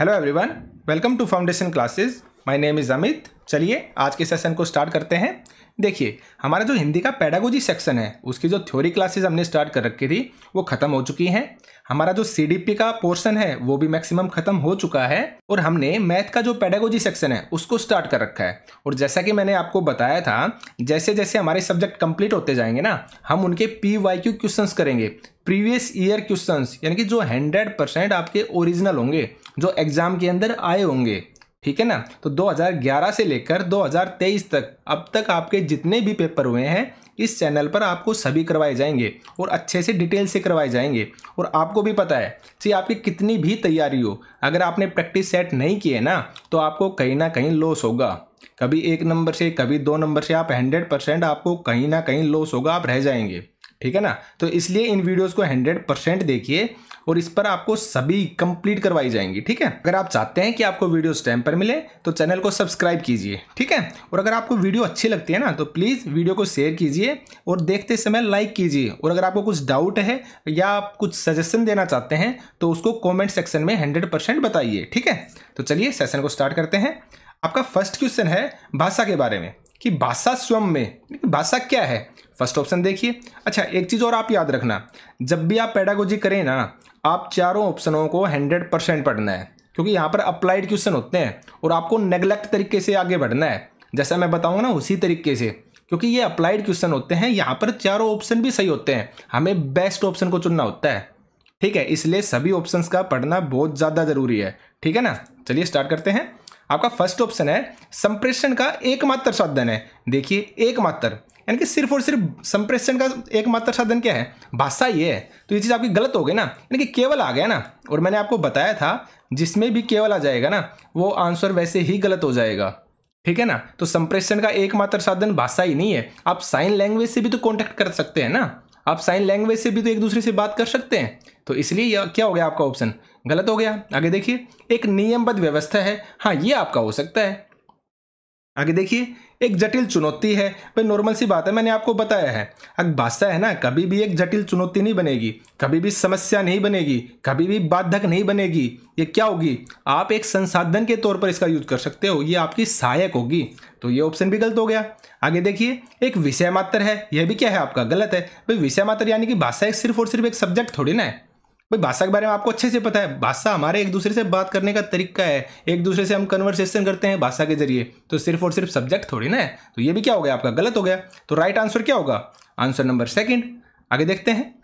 Hello everyone, welcome to Foundation Classes. My name is Amit चलिए आज के सेशन को स्टार्ट करते हैं देखिए हमारा जो हिंदी का पैडागोजी सेक्शन है उसकी जो थ्योरी क्लासेस हमने स्टार्ट कर रखी थी वो ख़त्म हो चुकी हैं हमारा जो सी का पोर्शन है वो भी मैक्सिमम ख़त्म हो चुका है और हमने मैथ का जो पैडागोजी सेक्शन है उसको स्टार्ट कर रखा है और जैसा कि मैंने आपको बताया था जैसे जैसे हमारे सब्जेक्ट कंप्लीट होते जाएंगे ना हम उनके पी वाई क्यू क्वेश्चन करेंगे प्रीवियस ईयर क्वेश्चन यानी कि जो हंड्रेड परसेंट आपके ओरिजिनल होंगे जो एग्ज़ाम के अंदर आए होंगे ठीक है ना तो 2011 से लेकर 2023 तक अब तक आपके जितने भी पेपर हुए हैं इस चैनल पर आपको सभी करवाए जाएंगे और अच्छे से डिटेल से करवाए जाएंगे और आपको भी पता है कि आपकी कितनी भी तैयारी हो अगर आपने प्रैक्टिस सेट नहीं किए ना तो आपको कहीं ना कहीं लॉस होगा कभी एक नंबर से कभी दो नंबर से आप हंड्रेड परसेंट आपको कहीं ना कहीं लॉस होगा आप रह जाएंगे ठीक है ना तो इसलिए इन वीडियोस को 100 परसेंट देखिए और इस पर आपको सभी कंप्लीट करवाई जाएंगी ठीक है अगर आप चाहते हैं कि आपको वीडियोस टाइम पर मिले तो चैनल को सब्सक्राइब कीजिए ठीक है और अगर आपको वीडियो अच्छी लगती है ना तो प्लीज़ वीडियो को शेयर कीजिए और देखते समय लाइक कीजिए और अगर आपको कुछ डाउट है या आप कुछ सजेशन देना चाहते हैं तो उसको कॉमेंट सेक्शन में हंड्रेड बताइए ठीक है तो चलिए सेशन को स्टार्ट करते हैं आपका फर्स्ट क्वेश्चन है भाषा के बारे में कि भाषा स्वयं में भाषा क्या है फर्स्ट ऑप्शन देखिए अच्छा एक चीज़ और आप याद रखना जब भी आप पैडागोजी करें ना आप चारों ऑप्शनों को हंड्रेड परसेंट पढ़ना है क्योंकि यहाँ पर अप्लाइड क्वेश्चन होते हैं और आपको नेग्लेक्ट तरीके से आगे बढ़ना है जैसा मैं बताऊँगा ना उसी तरीके से क्योंकि ये अप्लाइड क्वेश्चन होते हैं यहाँ पर चारों ऑप्शन भी सही होते हैं हमें बेस्ट ऑप्शन को चुनना होता है ठीक है इसलिए सभी ऑप्शन का पढ़ना बहुत ज़्यादा ज़रूरी है ठीक है ना चलिए स्टार्ट करते हैं आपका फर्स्ट ऑप्शन है संप्रेषण का एकमात्र साधन है देखिए एकमात्र यानी कि सिर्फ और सिर्फ संप्रेषण का एकमात्र साधन क्या है भाषा ये है तो ये चीज़ आपकी गलत हो गई ना यानी कि केवल आ गया ना और मैंने आपको बताया था जिसमें भी केवल आ जाएगा ना वो आंसर वैसे ही गलत हो जाएगा ठीक है ना तो संप्रेषण का एकमात्र साधन भाषा ही नहीं है आप साइन लैंग्वेज से भी तो कॉन्टैक्ट कर सकते हैं ना आप साइन लैंग्वेज से भी तो एक दूसरे से बात कर सकते हैं तो इसलिए यह क्या हो गया आपका ऑप्शन गलत हो गया आगे देखिए एक नियमबद्ध व्यवस्था है हाँ ये आपका हो सकता है आगे देखिए एक जटिल चुनौती है भाई नॉर्मल सी बात है मैंने आपको बताया है अब भाषा है ना कभी भी एक जटिल चुनौती नहीं बनेगी कभी भी समस्या नहीं बनेगी कभी भी बाधक नहीं बनेगी ये क्या होगी आप एक संसाधन के तौर पर इसका यूज कर सकते हो ये आपकी सहायक होगी तो ये ऑप्शन भी गलत हो गया आगे देखिए एक विषय मात्र है यह भी क्या है आपका गलत है भाई विषय मात्र यानी कि भाषा एक सिर्फ और सिर्फ एक सब्जेक्ट थोड़ी ना है भाई भाषा के बारे में आपको अच्छे से पता है भाषा हमारे एक दूसरे से बात करने का तरीका है एक दूसरे से हम कन्वर्सेशन करते हैं भाषा के जरिए तो सिर्फ और सिर्फ सब्जेक्ट थोड़ी ना है तो ये भी क्या हो गया आपका गलत हो गया तो राइट आंसर क्या होगा आंसर नंबर सेकेंड आगे देखते हैं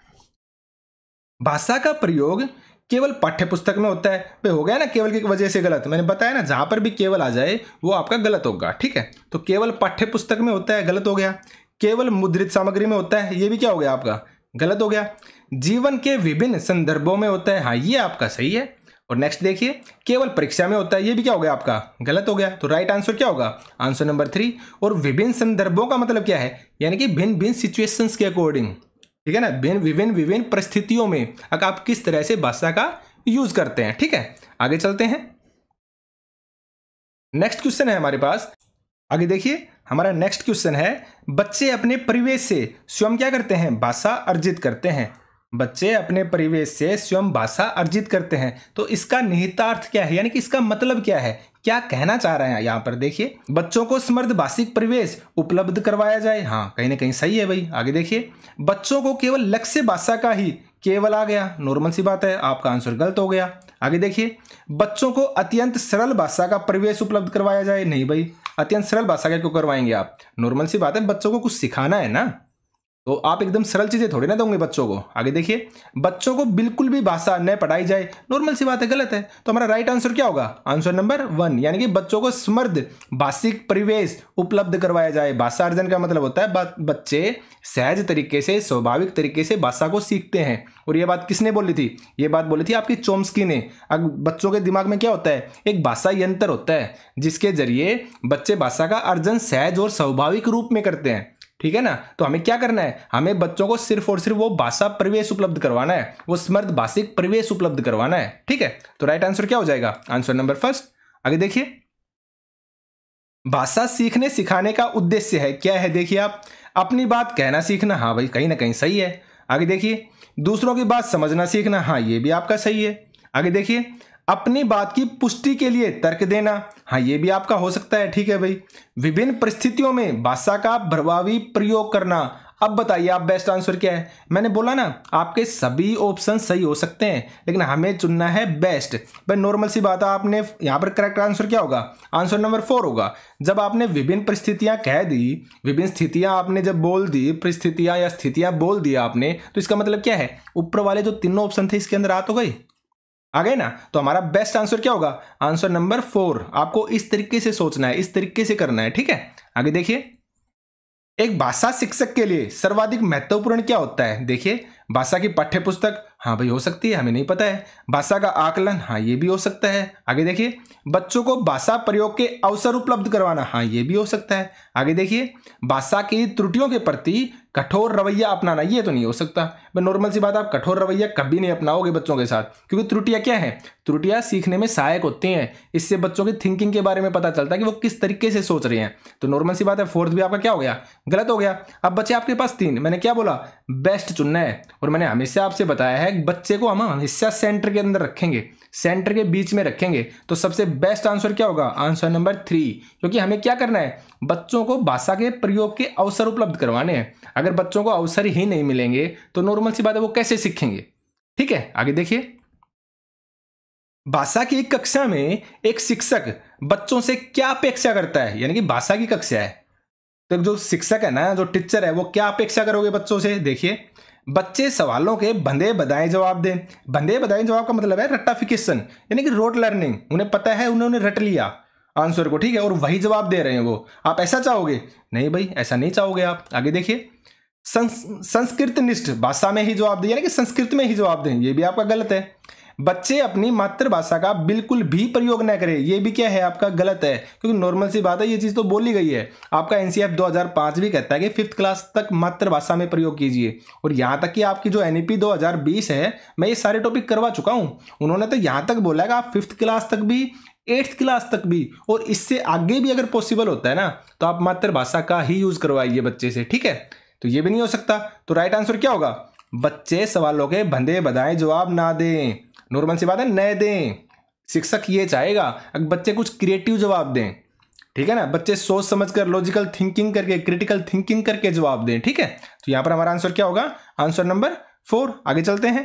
भाषा का प्रयोग केवल पाठ्य पुस्तक में होता है भाई हो गया ना केवल की वजह से गलत मैंने बताया ना जहाँ पर भी केवल आ जाए वो आपका गलत होगा ठीक है तो केवल पाठ्य पुस्तक में होता है गलत हो गया केवल मुद्रित सामग्री में होता है ये भी क्या हो गया आपका गलत हो गया जीवन के विभिन्न संदर्भों में होता है हाँ ये आपका सही है और नेक्स्ट देखिए केवल परीक्षा में होता है ये भी क्या हो गया आपका गलत हो गया तो राइट आंसर क्या होगा आंसर नंबर थ्री और विभिन्न संदर्भों का मतलब क्या है यानी कि भिन्न भिन्न सिचुएशंस के अकॉर्डिंग ठीक है ना विभिन्न विभिन्न विभिन्न परिस्थितियों में अगर आप किस तरह से भाषा का यूज करते हैं ठीक है आगे चलते हैं नेक्स्ट क्वेश्चन है हमारे पास आगे देखिए हमारा नेक्स्ट क्वेश्चन है बच्चे अपने परिवेश से स्वयं क्या करते हैं भाषा अर्जित करते हैं बच्चे अपने परिवेश से स्वयं भाषा अर्जित करते हैं तो इसका निहितार्थ क्या है यानी कि इसका मतलब क्या है क्या कहना चाह रहे हैं यहाँ पर देखिए बच्चों को समर्थ भाषिक परिवेश उपलब्ध करवाया जाए हाँ कहीं ना कहीं सही है भाई आगे देखिए बच्चों को केवल लक्ष्य भाषा का ही केवल आ गया नॉर्मल सी बात है आपका आंसर गलत हो गया आगे देखिए बच्चों को अत्यंत सरल भाषा का परिवेश उपलब्ध करवाया जाए नहीं भाई अत्यंत सरल भाषा का क्यों करवाएंगे आप नॉर्मल सी बात है बच्चों को कुछ सिखाना है ना तो आप एकदम सरल चीज़ें थोड़ी ना दोगे बच्चों को आगे देखिए बच्चों को बिल्कुल भी भाषा न पढ़ाई जाए नॉर्मल सी बात है गलत है तो हमारा राइट आंसर क्या होगा आंसर नंबर वन यानी कि बच्चों को समृद्ध भाषिक परिवेश उपलब्ध करवाया जाए भाषा अर्जन का मतलब होता है बच्चे सहज तरीके से स्वाभाविक तरीके से भाषा को सीखते हैं और ये बात किसने बोली थी ये बात बोली थी आपकी चोम्सकी ने अब बच्चों के दिमाग में क्या होता है एक भाषा यंत्र होता है जिसके जरिए बच्चे भाषा का अर्जन सहज और स्वाभाविक रूप में करते हैं ठीक है ना तो हमें क्या करना है हमें बच्चों को सिर्फ और सिर्फ वो भाषा प्रवेश उपलब्ध करवाना है वो समर्थ भाषिक परिवेश उपलब्ध करवाना है ठीक है तो राइट आंसर क्या हो जाएगा आंसर नंबर फर्स्ट आगे देखिए भाषा सीखने सिखाने का उद्देश्य है क्या है देखिए आप अपनी बात कहना सीखना हाँ भाई कहीं ना कहीं सही है आगे देखिए दूसरों की बात समझना सीखना हाँ ये भी आपका सही है आगे देखिए अपनी बात की पुष्टि के लिए तर्क देना हाँ ये भी आपका हो सकता है ठीक है भाई विभिन्न परिस्थितियों में भाषा का प्रभावी प्रयोग करना अब बताइए आप बेस्ट आंसर क्या है मैंने बोला ना आपके सभी ऑप्शन सही हो सकते हैं लेकिन हमें चुनना है बेस्ट भाई नॉर्मल सी बात है आपने यहाँ पर करेक्ट आंसर क्या होगा आंसर नंबर फोर होगा जब आपने विभिन्न परिस्थितियाँ कह दी विभिन्न स्थितियाँ आपने जब बोल दी परिस्थितियाँ या स्थितियाँ बोल दी आपने तो इसका मतलब क्या है ऊपर वाले जो तीनों ऑप्शन थे इसके अंदर आ तो गई आ गए ना तो हमारा बेस्ट आंसर क्या होगा आंसर नंबर फोर आपको इस तरीके से सोचना है इस तरीके से करना है ठीक है आगे देखिए एक भाषा शिक्षक के लिए सर्वाधिक महत्वपूर्ण क्या होता है देखिए भाषा की पाठ्यपुस्तक हाँ भाई हो सकती है हमें नहीं पता है भाषा का आकलन हाँ ये भी हो सकता है आगे देखिए बच्चों को भाषा प्रयोग के अवसर उपलब्ध करवाना हाँ ये भी हो सकता है आगे देखिए भाषा की त्रुटियों के प्रति कठोर रवैया अपनाना ये तो नहीं हो सकता भाई नॉर्मल सी बात आप कठोर रवैया कभी नहीं अपनाओगे बच्चों के साथ क्योंकि त्रुटियाँ क्या है त्रुटियाँ सीखने में सहायक होती हैं इससे बच्चों की थिंकिंग के बारे में पता चलता है कि वो किस तरीके से सोच रहे हैं तो नॉर्मल सी बात है फोर्थ भी आपका क्या हो गया गलत हो गया अब बच्चे आपके पास तीन मैंने क्या बोला बेस्ट चुनना है और मैंने हमेशा आपसे बताया है एक बच्चे को हम हिस्सा सेंटर के अंदर रखेंगे सेंटर के बीच में रखेंगे तो सबसे बेस्ट आंसर क्या होगा आंसर नंबर थ्री क्योंकि हमें क्या करना है बच्चों को भाषा के प्रयोग के अवसर उपलब्ध करवाने हैं अगर बच्चों को अवसर ही नहीं मिलेंगे तो नॉर्मल सी बात है वो कैसे सीखेंगे ठीक है आगे देखिए भाषा की एक कक्षा में एक शिक्षक बच्चों से क्या अपेक्षा करता है यानी कि भाषा की कक्षा है तो जो शिक्षक है ना जो टीचर है वो क्या अपेक्षा करोगे बच्चों से देखिए बच्चे सवालों के बंधे बदाएं जवाब दें बंधे बदाएं जवाब का मतलब है रट्टाफिकेशन यानी कि रोट लर्निंग उन्हें पता है उन्होंने रट लिया आंसर को ठीक है और वही जवाब दे रहे हैं वो आप ऐसा चाहोगे नहीं भाई ऐसा नहीं चाहोगे आप आगे देखिए संस, संस्कृत निष्ठ भाषा में ही जवाब दें यानी कि संस्कृत में ही जवाब दें ये भी आपका गलत है बच्चे अपनी मातृभाषा का बिल्कुल भी प्रयोग न करें ये भी क्या है आपका गलत है क्योंकि नॉर्मल सी बात है ये चीज़ तो बोली गई है आपका एन 2005 भी कहता है कि फिफ्थ क्लास तक मातृभाषा में प्रयोग कीजिए और यहाँ तक कि आपकी जो एन 2020 e है मैं ये सारे टॉपिक करवा चुका हूँ उन्होंने तो यहाँ तक बोला कि आप फिफ्थ क्लास तक भी एट्थ क्लास तक भी और इससे आगे भी अगर पॉसिबल होता है ना तो आप मातृभाषा का ही यूज़ करवाइए बच्चे से ठीक है तो ये भी नहीं हो सकता तो राइट आंसर क्या होगा बच्चे सवालों के भंदे बधाएं जवाब ना दें नॉर्मल सी बात है नए दें शिक्षक ये चाहेगा अगर बच्चे कुछ क्रिएटिव जवाब दें ठीक है ना बच्चे सोच समझ कर लॉजिकल थिंकिंग करके क्रिटिकल थिंकिंग करके जवाब दें ठीक है तो यहां पर हमारा आंसर क्या होगा आंसर नंबर फोर आगे चलते हैं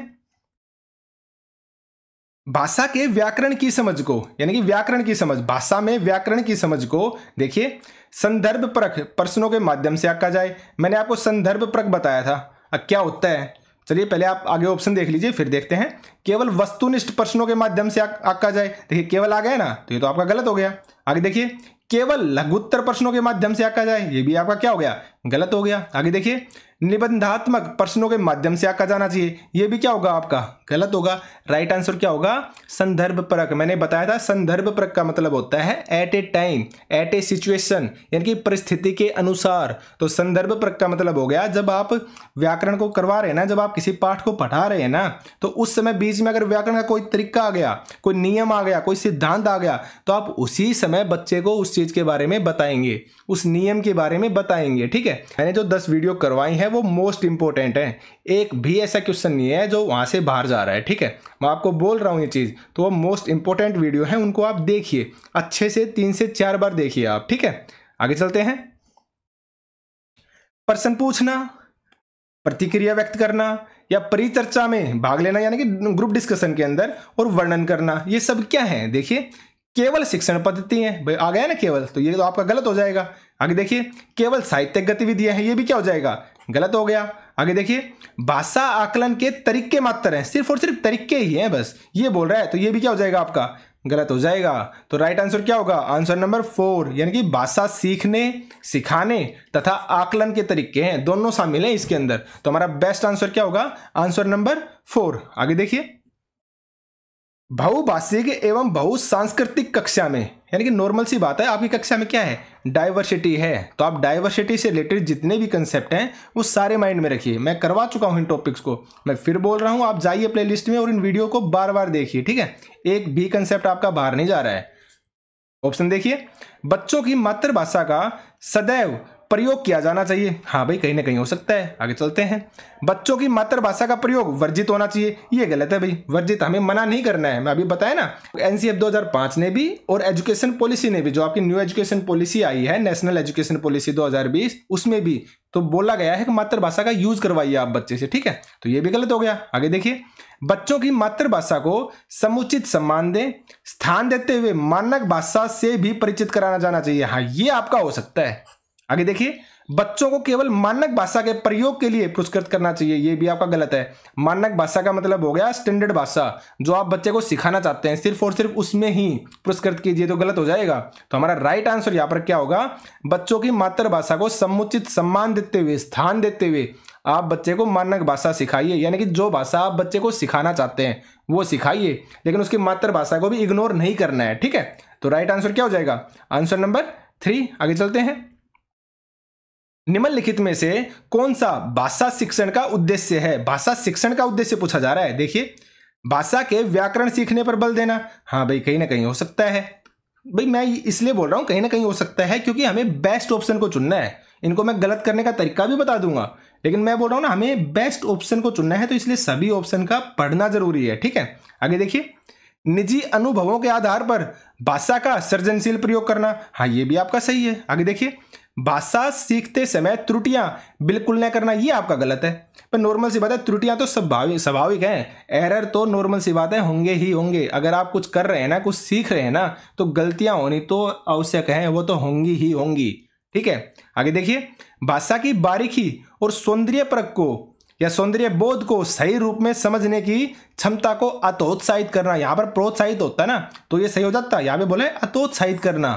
भाषा के व्याकरण की समझ को यानी कि व्याकरण की समझ भाषा में व्याकरण की समझ को देखिए संदर्भ परख प्रश्नों के माध्यम से आका जाए मैंने आपको संदर्भ परख बताया था अब क्या होता है चलिए पहले आप आगे ऑप्शन देख लीजिए फिर देखते हैं केवल वस्तुनिष्ठ प्रश्नों के माध्यम से आका जाए देखिए केवल आ गया ना तो ये तो आपका गलत हो गया आगे देखिए केवल लघुत्तर प्रश्नों के माध्यम से आका जाए ये भी आपका क्या हो गया गलत हो गया आगे देखिए निबंधात्मक प्रश्नों के माध्यम से आका जाना चाहिए यह भी क्या होगा आपका गलत होगा राइट आंसर क्या होगा संदर्भ परक मैंने बताया था संदर्भ परक का मतलब होता है at a time at a situation यानी कि परिस्थिति के अनुसार तो संदर्भ परक का मतलब हो गया जब आप व्याकरण को करवा रहे हैं ना जब आप किसी पाठ को पढ़ा रहे हैं ना तो उस समय बीच में अगर व्याकरण का कोई तरीका आ गया कोई नियम आ गया कोई सिद्धांत आ गया तो आप उसी समय बच्चे को उस चीज़ के बारे में बताएंगे उस नियम के बारे में बताएंगे ठीक है है मैंने जो दस वीडियो करवाई हैं वो मोस्ट इंपॉर्टेंट हैं एक भी ऐसा क्वेश्चन नहीं है जो वहाँ से बाहर जा रहा है ठीक है मैं आपको बोल रहा हूँ ये चीज़ तो वो मोस्ट इंपॉर्टेंट वीडियो है उनको आप देखिए अच्छे से तीन से चार बार देखिए आप ठीक है आगे चलते हैं प्रश्न पूछना प्रतिक्रिया व्यक्त करना या परिचर्चा में भाग लेना यानी कि ग्रुप डिस्कशन के अंदर और वर्णन करना ये सब क्या है देखिए केवल शिक्षण पद्धति है भाई आ गया ना केवल तो ये तो आपका गलत हो जाएगा आगे देखिए केवल साहित्यिक गतिविधियां हैं ये भी क्या हो जाएगा गलत हो गया आगे देखिए भाषा आकलन के तरीके मात्र हैं सिर्फ और सिर्फ तरीके ही हैं बस ये बोल रहा है तो ये भी क्या हो जाएगा आपका गलत हो जाएगा तो राइट आंसर क्या होगा आंसर नंबर फोर यानी कि भाषा सीखने सिखाने तथा आकलन के तरीके हैं दोनों शामिल हैं इसके अंदर तो हमारा बेस्ट आंसर क्या होगा आंसर नंबर फोर आगे देखिए बहुभाषिक एवं बहुसांस्कृतिक कक्षा में यानी कि नॉर्मल सी बात है आपकी कक्षा में क्या है डाइवर्सिटी है तो आप डाइवर्सिटी से रिलेटेड जितने भी कंसेप्ट हैं वो सारे माइंड में रखिए मैं करवा चुका हूँ इन टॉपिक्स को मैं फिर बोल रहा हूँ आप जाइए प्लेलिस्ट में और इन वीडियो को बार बार देखिए ठीक है एक भी कंसेप्ट आपका बाहर नहीं जा रहा है ऑप्शन देखिए बच्चों की मातृभाषा का सदैव प्रयोग किया जाना चाहिए हाँ भाई कहीं ना कहीं हो सकता है आगे चलते हैं बच्चों की मातृभाषा का प्रयोग वर्जित होना चाहिए ये गलत है भाई वर्जित हमें मना नहीं करना है मैं अभी बताया ना एनसीएफ सी ने भी और एजुकेशन पॉलिसी ने भी जो आपकी न्यू एजुकेशन पॉलिसी आई है नेशनल एजुकेशन पॉलिसी 2020 उसमें भी तो बोला गया है कि मातृभाषा का यूज करवाइए आप बच्चे से ठीक है तो ये भी गलत हो गया आगे देखिए बच्चों की मातृभाषा को समुचित सम्मान दें स्थान देते हुए मानक भाषा से भी परिचित कराना जाना चाहिए हाँ ये आपका हो सकता है आगे देखिए बच्चों को केवल मानक भाषा के प्रयोग के लिए पुरस्कृत करना चाहिए यह भी आपका गलत है मानक भाषा का मतलब हो गया स्टैंडर्ड भाषा जो आप बच्चे को सिखाना चाहते हैं सिर्फ और सिर्फ उसमें ही पुरस्कृत कीजिए तो गलत हो जाएगा तो हमारा राइट आंसर यहाँ पर क्या होगा बच्चों की मातृभाषा को समुचित सम्मान देते हुए स्थान देते हुए आप बच्चे को मानक भाषा सिखाइए यानी कि जो भाषा आप बच्चे को सिखाना चाहते हैं वो सिखाइए लेकिन उसकी मातृभाषा को भी इग्नोर नहीं करना है ठीक है तो राइट आंसर क्या हो जाएगा आंसर नंबर थ्री आगे चलते हैं निम्नलिखित में से कौन सा भाषा शिक्षण का उद्देश्य है भाषा शिक्षण का उद्देश्य पूछा जा रहा है देखिए भाषा के व्याकरण सीखने पर बल देना हाँ भाई कहीं ना कहीं हो सकता है भाई मैं इसलिए बोल रहा हूँ कहीं ना कहीं हो सकता है क्योंकि हमें बेस्ट ऑप्शन को चुनना है इनको मैं गलत करने का तरीका भी बता दूंगा लेकिन मैं बोल रहा हूँ ना हमें बेस्ट ऑप्शन को चुनना है तो इसलिए सभी ऑप्शन का पढ़ना जरूरी है ठीक है आगे देखिए निजी अनुभवों के आधार पर भाषा का सृजनशील प्रयोग करना हाँ ये भी आपका सही है आगे देखिए भाषा सीखते समय त्रुटियां बिल्कुल ना करना ये आपका गलत है पर नॉर्मल सी बात है त्रुटियां तो स्वाभाविक स्वाभाविक हैं एरर तो नॉर्मल सी बात है होंगे ही होंगे अगर आप कुछ कर रहे हैं ना कुछ सीख रहे हैं ना तो गलतियां होनी तो आवश्यक हैं वो तो होंगी ही होंगी ठीक है आगे देखिए भाषा की बारीकी और सौंदर्य परक को या सौंदर्य बोध को सही रूप में समझने की क्षमता को अतोत्साहित करना यहाँ पर प्रोत्साहित होता है ना तो ये सही हो जाता है यहाँ पे बोले अतोत्साहित करना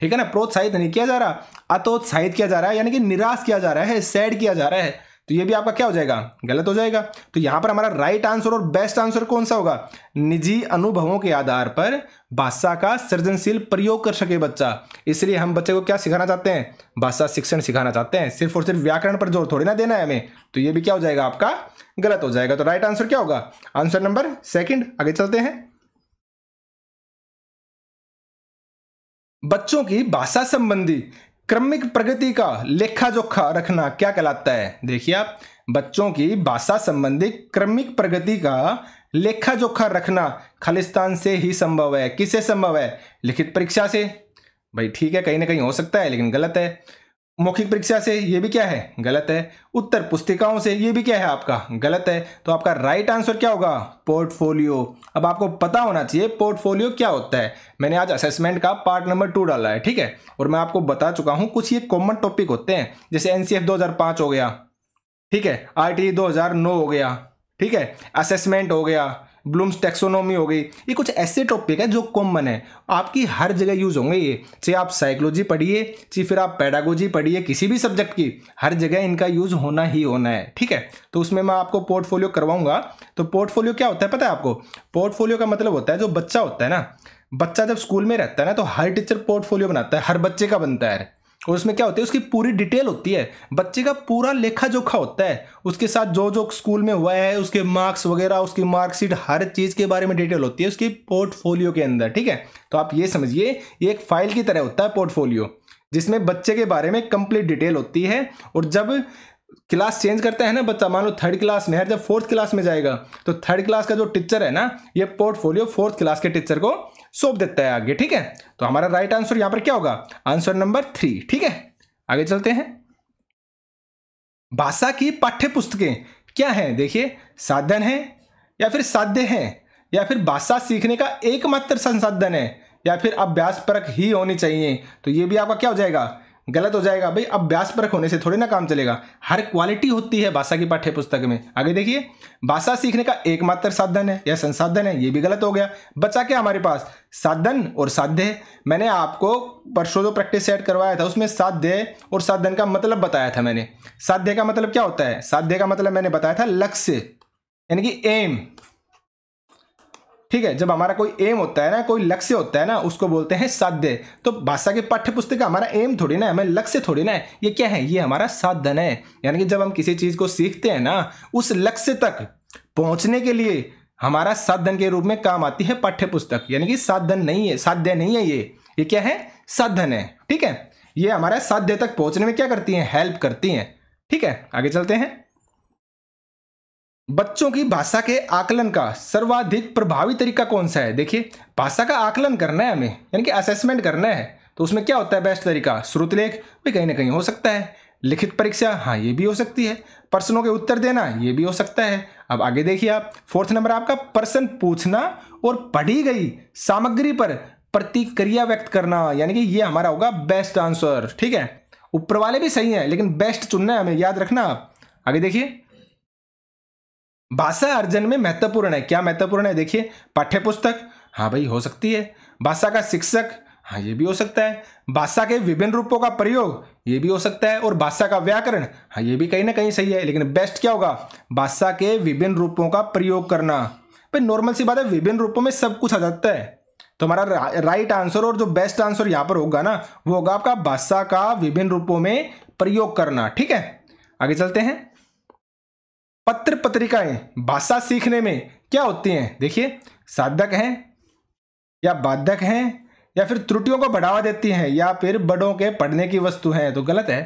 ठीक है ना प्रोत्साहित नहीं किया जा रहा अतोत्साहित किया जा रहा है यानी कि निराश किया जा रहा है सैड किया जा रहा है तो ये भी आपका क्या हो जाएगा गलत हो जाएगा तो यहां पर हमारा राइट आंसर और बेस्ट आंसर कौन सा होगा निजी अनुभवों के आधार पर भाषा का सृजनशील प्रयोग कर सके बच्चा इसलिए हम बच्चे को क्या सिखाना चाहते हैं भाषा शिक्षण सिखाना चाहते हैं सिर्फ और सिर्फ व्याकरण पर जोर थोड़ी ना देना है हमें तो ये भी क्या हो जाएगा आपका गलत हो जाएगा तो राइट आंसर क्या होगा आंसर नंबर सेकेंड आगे चलते हैं बच्चों की भाषा संबंधी क्रमिक प्रगति का लेखा जोखा रखना क्या कहलाता है देखिए आप बच्चों की भाषा संबंधी क्रमिक प्रगति का लेखा जोखा रखना खालिस्तान से ही संभव है किसे संभव है लिखित परीक्षा से भाई ठीक है कहीं ना कहीं हो सकता है लेकिन गलत है मौखिक परीक्षा से ये भी क्या है गलत है उत्तर पुस्तिकाओं से ये भी क्या है आपका गलत है तो आपका राइट आंसर क्या होगा पोर्टफोलियो अब आपको पता होना चाहिए पोर्टफोलियो क्या होता है मैंने आज असेसमेंट का पार्ट नंबर टू डाला है ठीक है और मैं आपको बता चुका हूँ कुछ ये कॉमन टॉपिक होते हैं जैसे एन सी हो गया ठीक है आरटीई e टी हो गया ठीक है असेसमेंट हो गया ब्लूम्स टेक्सोनॉमी हो गई ये कुछ ऐसे टॉपिक हैं जो कॉमन है आपकी हर जगह यूज़ होंगे ये चाहे आप साइकोलॉजी पढ़िए चाहे फिर आप पैडागोजी पढ़िए किसी भी सब्जेक्ट की हर जगह इनका यूज़ होना ही होना है ठीक है तो उसमें मैं आपको पोर्टफोलियो करवाऊंगा तो पोर्टफोलियो क्या होता है पता है आपको पोर्टफोलियो का मतलब होता है जो बच्चा होता है ना बच्चा जब स्कूल में रहता है ना तो हर टीचर पोर्टफोलियो बनाता है हर बच्चे का बनता है और उसमें क्या होती है उसकी पूरी डिटेल होती है बच्चे का पूरा लेखा जोखा होता है उसके साथ जो जो स्कूल में हुआ है उसके मार्क्स वगैरह उसकी मार्कशीट हर चीज़ के बारे में डिटेल होती है उसकी पोर्टफोलियो के अंदर ठीक है तो आप ये समझिए ये एक फाइल की तरह होता है पोर्टफोलियो जिसमें बच्चे के बारे में कंप्लीट डिटेल होती है और जब क्लास चेंज करता है ना बच्चा मान लो थर्ड क्लास में है जब फोर्थ क्लास में जाएगा तो थर्ड क्लास का जो टीचर है ना ये पोर्टफोलियो फोर्थ क्लास के टीचर को सौंप देता है आगे ठीक है तो हमारा राइट आंसर यहां पर क्या होगा आंसर नंबर थ्री ठीक है आगे चलते हैं भाषा की पाठ्य पुस्तकें क्या है देखिए साधन है या फिर साध्य है या फिर भाषा सीखने का एकमात्र संसाधन है या फिर अभ्यास परक ही होनी चाहिए तो ये भी आपका क्या हो जाएगा गलत हो जाएगा भाई अब परख होने से थोड़ी ना काम चलेगा हर क्वालिटी होती है भाषा की पाठ्य पुस्तक में आगे देखिए भाषा सीखने का एकमात्र साधन है या संसाधन है ये भी गलत हो गया बचा क्या हमारे पास साधन और साध्य मैंने आपको परसों जो प्रैक्टिस सेट करवाया था उसमें साध्य और साधन का मतलब बताया था मैंने साध्य का मतलब क्या होता है साध्य का मतलब मैंने बताया था लक्ष्य यानी कि एम ठीक है जब हमारा कोई एम होता है ना कोई लक्ष्य होता है ना उसको बोलते हैं साध्य तो भाषा के पाठ्य पुस्तक हमारा एम थोड़ी ना है हमें लक्ष्य थोड़ी ना है ये क्या है ये हमारा साधन है यानी कि जब हम किसी चीज़ को सीखते हैं ना उस लक्ष्य तक पहुंचने के लिए हमारा साधन के रूप में काम आती है पाठ्य पुस्तक यानी कि साधन नहीं है साध्य नहीं है ये ये क्या है साधन है ठीक है ये हमारा साध्य तक पहुंचने में क्या करती हैं हेल्प करती हैं ठीक है आगे चलते हैं बच्चों की भाषा के आकलन का सर्वाधिक प्रभावी तरीका कौन सा है देखिए भाषा का आकलन करना है हमें यानी कि असेसमेंट करना है तो उसमें क्या होता है बेस्ट तरीका श्रुत लेख भी कहीं ना कहीं हो सकता है लिखित परीक्षा हाँ ये भी हो सकती है प्रश्नों के उत्तर देना ये भी हो सकता है अब आगे देखिए आप फोर्थ नंबर आपका प्रश्न पूछना और पढ़ी गई सामग्री पर प्रतिक्रिया व्यक्त करना यानी कि ये हमारा होगा बेस्ट आंसर ठीक है ऊपर वाले भी सही हैं लेकिन बेस्ट चुनना है हमें याद रखना आप आगे देखिए भाषा अर्जन में महत्वपूर्ण है क्या महत्वपूर्ण है देखिए पाठ्य पुस्तक हाँ भाई हो सकती है भाषा का शिक्षक हाँ ये भी हो सकता है भाषा के विभिन्न रूपों का प्रयोग ये भी हो सकता है और भाषा का व्याकरण हाँ ये भी कहीं ना कहीं सही है लेकिन बेस्ट क्या होगा भाषा के विभिन्न रूपों का प्रयोग करना पर नॉर्मल सी बात है विभिन्न रूपों में सब कुछ आ जाता है तो हमारा रा, राइट आंसर और जो बेस्ट आंसर यहाँ पर होगा ना वो होगा आपका भाषा का विभिन्न रूपों में प्रयोग करना ठीक है आगे चलते हैं पत्र पत्रिकाएं भाषा सीखने में क्या होती हैं देखिए साधक हैं या बाधक हैं या फिर त्रुटियों को बढ़ावा देती हैं या फिर बड़ों के पढ़ने की वस्तु हैं तो गलत है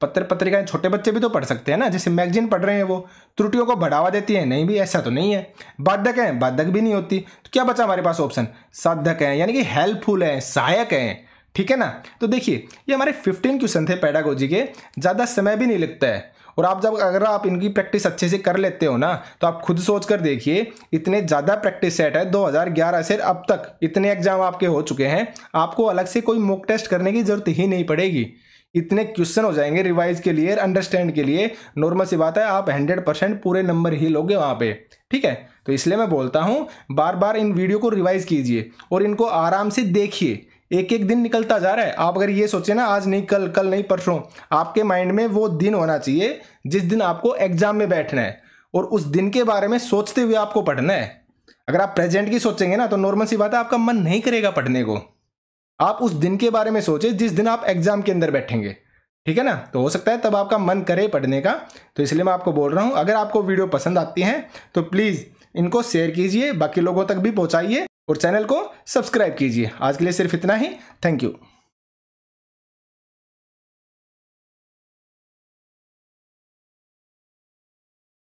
पत्र पत्रिकाएं छोटे बच्चे भी तो पढ़ सकते हैं ना जैसे मैगजीन पढ़ रहे हैं वो त्रुटियों को बढ़ावा देती हैं नहीं भी ऐसा तो नहीं है बाधक हैं बाधक भी नहीं होती तो क्या बचा हमारे पास ऑप्शन साधक हैं यानी कि हेल्पफुल हैं सहायक हैं ठीक है ना तो देखिए ये हमारे फिफ्टीन क्वेश्चन थे पैडागोजी के ज़्यादा समय भी नहीं लगता है और आप जब अगर आप इनकी प्रैक्टिस अच्छे से कर लेते हो ना तो आप खुद सोच कर देखिए इतने ज़्यादा प्रैक्टिस सेट है 2011 से अब तक इतने एग्जाम आपके हो चुके हैं आपको अलग से कोई मोक टेस्ट करने की ज़रूरत ही नहीं पड़ेगी इतने क्वेश्चन हो जाएंगे रिवाइज के लिए अंडरस्टैंड के लिए नॉर्मल सी बात है आप हंड्रेड परसेंट पूरे नंबर ही लोगे वहाँ पर ठीक है तो इसलिए मैं बोलता हूँ बार बार इन वीडियो को रिवाइज कीजिए और इनको आराम से देखिए एक एक दिन निकलता जा रहा है आप अगर ये सोचे ना आज नहीं कल कल नहीं परसों आपके माइंड में वो दिन होना चाहिए जिस दिन आपको एग्जाम में बैठना है और उस दिन के बारे में सोचते हुए आपको पढ़ना है अगर आप प्रेजेंट की सोचेंगे ना तो नॉर्मल सी बात है आपका मन नहीं करेगा पढ़ने को आप उस दिन के बारे में सोचें जिस दिन आप एग्जाम के अंदर बैठेंगे ठीक है ना तो हो सकता है तब आपका मन करे पढ़ने का तो इसलिए मैं आपको बोल रहा हूँ अगर आपको वीडियो पसंद आती है तो प्लीज़ इनको शेयर कीजिए बाकी लोगों तक भी पहुँचाइए और चैनल को सब्सक्राइब कीजिए आज के लिए सिर्फ इतना ही थैंक यू